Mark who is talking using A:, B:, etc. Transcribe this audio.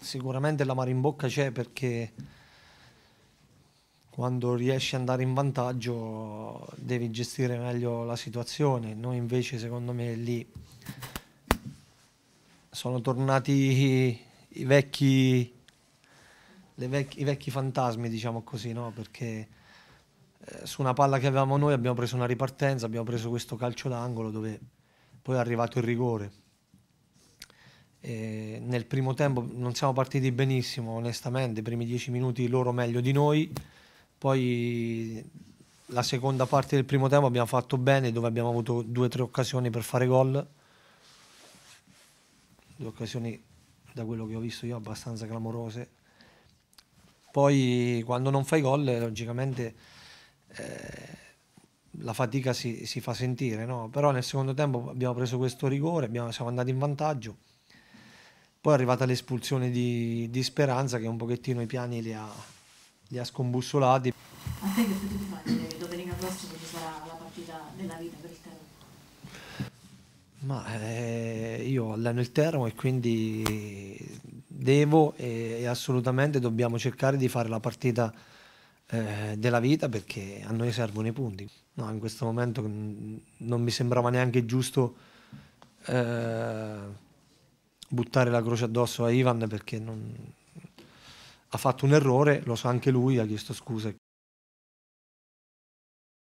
A: sicuramente la mare in bocca c'è perché quando riesci ad andare in vantaggio devi gestire meglio la situazione. Noi invece secondo me lì sono tornati i vecchi, vec i vecchi fantasmi, diciamo così, no? perché eh, su una palla che avevamo noi abbiamo preso una ripartenza, abbiamo preso questo calcio d'angolo dove poi è arrivato il rigore. E nel primo tempo non siamo partiti benissimo, onestamente, i primi dieci minuti loro meglio di noi, poi la seconda parte del primo tempo abbiamo fatto bene dove abbiamo avuto due o tre occasioni per fare gol, due occasioni da quello che ho visto io abbastanza clamorose. Poi quando non fai gol logicamente eh, la fatica si, si fa sentire, no? però nel secondo tempo abbiamo preso questo rigore, abbiamo, siamo andati in vantaggio poi è arrivata l'espulsione di, di Speranza che un pochettino i piani li ha, li ha scombussolati.
B: A te che tu ti immagini domenica prossima ci sarà la partita della vita per il Teramo?
A: Ma eh, io alleno il Teramo e quindi devo e, e assolutamente dobbiamo cercare di fare la partita eh, della vita perché a noi servono i punti. No, in questo momento mm, non mi sembrava neanche giusto eh, buttare la croce addosso a Ivan perché non... ha fatto un errore, lo sa so anche lui, ha chiesto scusa.